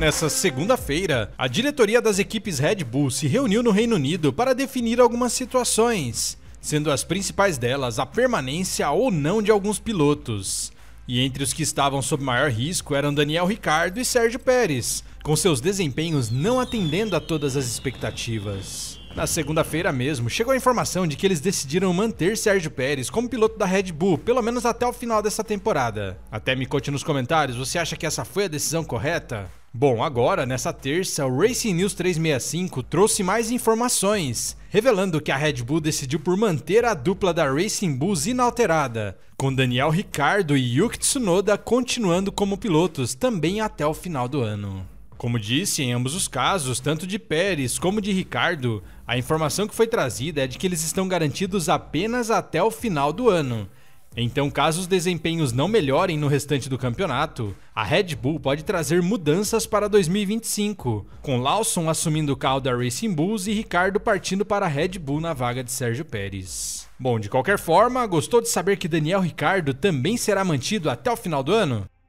Nessa segunda-feira, a diretoria das equipes Red Bull se reuniu no Reino Unido para definir algumas situações, sendo as principais delas a permanência ou não de alguns pilotos. E entre os que estavam sob maior risco eram Daniel Ricardo e Sérgio Pérez, com seus desempenhos não atendendo a todas as expectativas. Na segunda-feira mesmo, chegou a informação de que eles decidiram manter Sérgio Pérez como piloto da Red Bull, pelo menos até o final dessa temporada. Até me conte nos comentários, você acha que essa foi a decisão correta? Bom, agora, nessa terça, o Racing News 365 trouxe mais informações, revelando que a Red Bull decidiu por manter a dupla da Racing Bulls inalterada, com Daniel Ricardo e Yuki Tsunoda continuando como pilotos também até o final do ano. Como disse, em ambos os casos, tanto de Pérez como de Ricardo, a informação que foi trazida é de que eles estão garantidos apenas até o final do ano, então, caso os desempenhos não melhorem no restante do campeonato, a Red Bull pode trazer mudanças para 2025, com Lawson assumindo o carro da Racing Bulls e Ricardo partindo para a Red Bull na vaga de Sérgio Pérez. Bom, de qualquer forma, gostou de saber que Daniel Ricardo também será mantido até o final do ano?